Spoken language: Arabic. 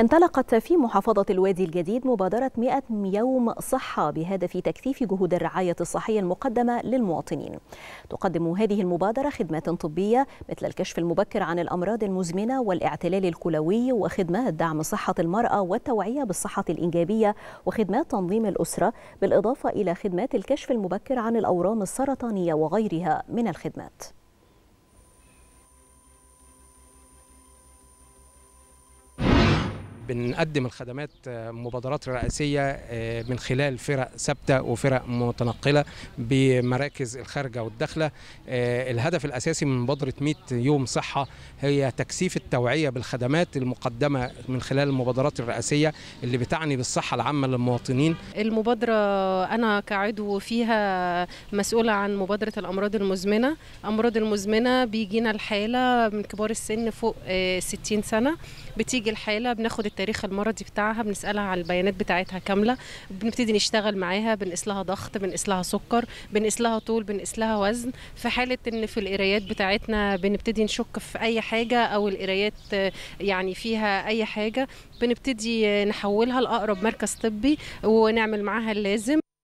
انطلقت في محافظة الوادي الجديد مبادرة 100 يوم صحة بهدف تكثيف جهود الرعاية الصحية المقدمة للمواطنين. تقدم هذه المبادرة خدمات طبية مثل الكشف المبكر عن الأمراض المزمنة والاعتلال الكلوي وخدمات دعم صحة المرأة والتوعية بالصحة الإنجابية وخدمات تنظيم الأسرة بالإضافة إلى خدمات الكشف المبكر عن الأورام السرطانية وغيرها من الخدمات. بنقدم الخدمات آه، مبادرات رئاسيه آه، من خلال فرق ثابته وفرق متنقله بمراكز الخارجه والداخله آه، الهدف الاساسي من مبادره 100 يوم صحه هي تكثيف التوعيه بالخدمات المقدمه من خلال المبادرات الرئاسيه اللي بتعني بالصحه العامه للمواطنين المبادره انا كعضو فيها مسؤوله عن مبادره الامراض المزمنه امراض المزمنه بيجينا الحاله من كبار السن فوق 60 سنه بتيجي الحاله بناخد التاريخ المرضي بتاعها بنسالها على البيانات بتاعتها كامله بنبتدي نشتغل معاها بنقيس لها ضغط بنقيس لها سكر بنقيس لها طول بنقيس لها وزن في حاله ان في القرايات بتاعتنا بنبتدي نشك في اي حاجه او القرايات يعني فيها اي حاجه بنبتدي نحولها لاقرب مركز طبي ونعمل معاها اللازم